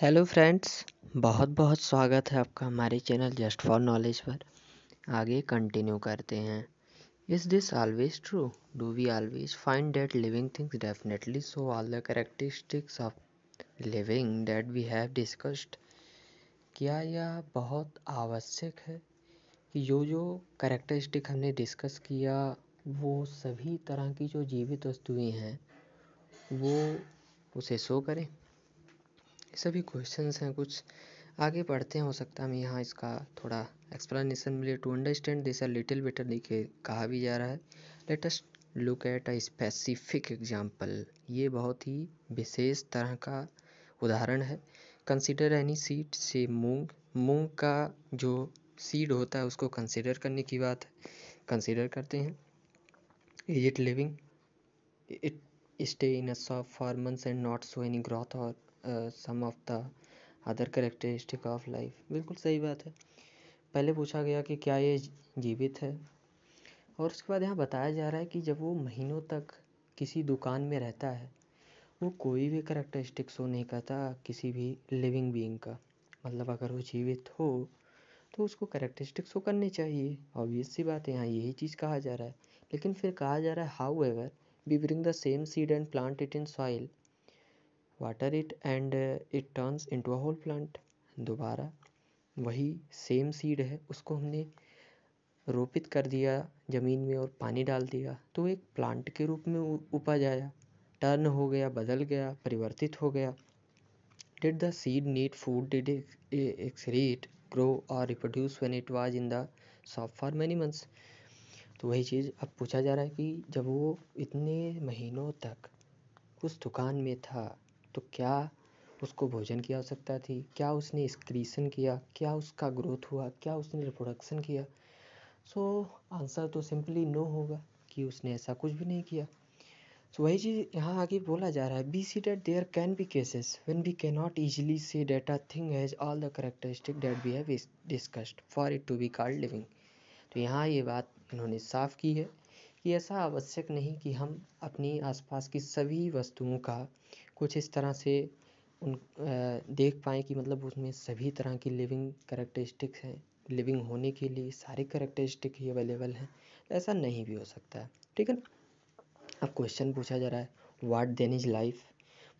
hello friends बहुत बहुत स्वागत है आपका हमारे चैनल जस्ट फॉर नॉलेज पर आगे कंटिन्यू करते हैं is this always true do we always find that living things definitely so all the characteristics of living that we have discussed क्या यह बहुत आवश्यक है कि जो जो करेक्टरिस्टिक हमने डिस्कस किया वो सभी तरह की जो जीवित वस्तुएँ हैं वो उसे शो करें सभी क्वेश्चंस हैं कुछ आगे पढ़ते हैं हो सकता है हमें यहाँ इसका थोड़ा एक्सप्लेनेशन मिले to understand this are little better देखिए कहा भी जा रहा है let's look at a specific example ये बहुत ही विशेष तरह का उदाहरण है कंसिडर एनी सीड से मूंग मूंग का जो सीड होता है उसको कंसिडर करने की बात है कंसिडर करते हैं is it living it stay in a soft for months and not show any growth or some of the other characteristic of life बिल्कुल सही बात है पहले पूछा गया कि क्या ये जीवित है और उसके बाद यहाँ बताया जा रहा है कि जब वो महीनों तक किसी दुकान में रहता है वो कोई भी करेक्टरिस्टिक शो नहीं करता किसी भी लिविंग बींग का मतलब अगर वो जीवित हो तो उसको करेक्टरिस्टिक शो करनी चाहिए ऑब्वियस सी बात है यहाँ यही चीज़ कहा जा रहा है लेकिन फिर कहा जा रहा है however we bring the same seed and plant it in soil water it and it turns into a whole plant दोबारा वही सेम सीड है उसको हमने रोपित कर दिया ज़मीन में और पानी डाल दिया तो एक प्लांट के रूप में उपज आया टर्न हो गया बदल गया परिवर्तित हो गया did the seed need food did excrete grow or reproduce when it was in the for many months तो वही चीज़ अब पूछा जा रहा है कि जब वो इतने महीनों तक उस दुकान में था तो क्या उसको भोजन की आवश्यकता थी क्या उसने इस्क्रीसन किया क्या उसका ग्रोथ हुआ क्या उसने रिप्रोडक्शन किया सो आंसर तो सिंपली नो होगा कि उसने ऐसा कुछ भी नहीं किया सो वही चीज़ यहाँ आगे बोला जा रहा है we see that there can be cases when we can not easily see that a thing has all the characteristic that we have discussed for it to be called living तो यहाँ ये बात इन्होंने साफ की है कि ऐसा आवश्यक नहीं कि हम अपनी आसपास की सभी वस्तुओं का कुछ इस तरह से उन देख पाएँ कि मतलब उसमें सभी तरह की लिविंग करेक्टरिस्टिक्स हैं लिविंग होने के लिए सारे करेक्टरिस्टिक ही अवेलेबल हैं ऐसा नहीं भी हो सकता है ठीक है अब क्वेश्चन पूछा जा रहा है what then is life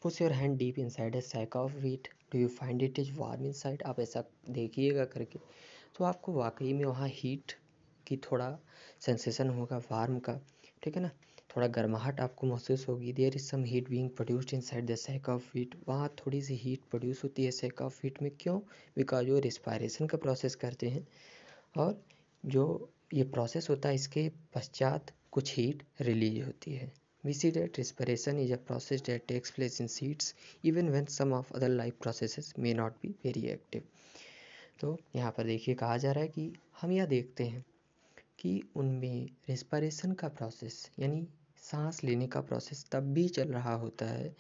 push your hand deep inside a sack of wheat do you find it is warm inside आप ऐसा देखिएगा करके तो आपको वाकई में वहाँ हीट कि थोड़ा सेंसेशन होगा वार्म का ठीक है ना थोड़ा गर्माहट आपको महसूस होगी there is some heat being produced inside the sack of wheat वहाँ थोड़ी सी हीट प्रोड्यूस होती है सैक ऑफ फीट में क्यों बिकॉज वो रिस्पायरेशन का प्रोसेस करते हैं और जो ये प्रोसेस होता है इसके पश्चात कुछ हीट रिलीज होती है we see that respiration is a process that takes place in seeds even when some of other life processes may not be very active तो यहाँ पर देखिए कहा जा रहा है कि हम यह देखते हैं कि उनमें रेस्पारेसन का प्रोसेस यानी सांस लेने का प्रोसेस तब भी चल रहा होता है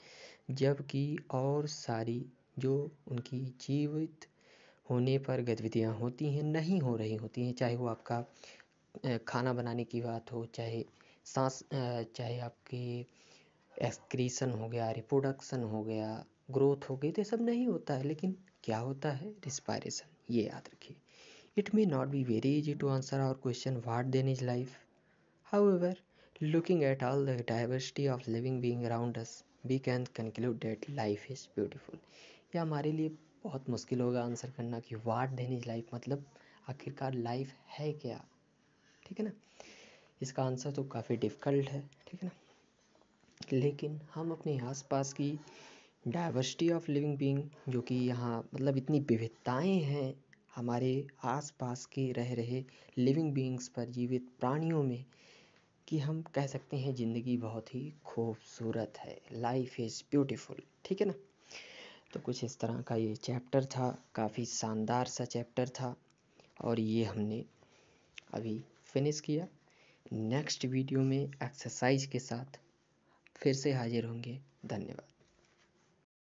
जबकि और सारी जो उनकी जीवित होने पर गतिविधियाँ होती हैं नहीं हो रही होती हैं चाहे वो आपका खाना बनाने की बात हो चाहे सांस चाहे आपके एक्सक्रीसन हो गया रिप्रोडक्शन हो गया ग्रोथ हो गई तो ये सब नहीं होता है लेकिन क्या होता है रिस्पायरेसन ये याद रखिए it may not be very easy to answer our question what then is life however looking at all the diversity of living being around us we can conclude that life is beautiful यह हमारे लिए बहुत मुश्किल होगा answer करना कि वाट then is life मतलब आखिरकार लाइफ है क्या ठीक है ना इसका आंसर तो काफ़ी डिफिकल्ट है ठीक है ना लेकिन हम अपने आसपास की डाइवर्सिटी ऑफ लिविंग बींग जो कि यहाँ मतलब इतनी विविधताएँ हैं हमारे आसपास के रह रहे लिविंग बींग्स पर जीवित प्राणियों में कि हम कह सकते हैं ज़िंदगी बहुत ही खूबसूरत है लाइफ इज़ ब्यूटीफुल ठीक है ना तो कुछ इस तरह का ये चैप्टर था काफ़ी शानदार सा चैप्टर था और ये हमने अभी फिनिश किया नेक्स्ट वीडियो में एक्सरसाइज के साथ फिर से हाजिर होंगे धन्यवाद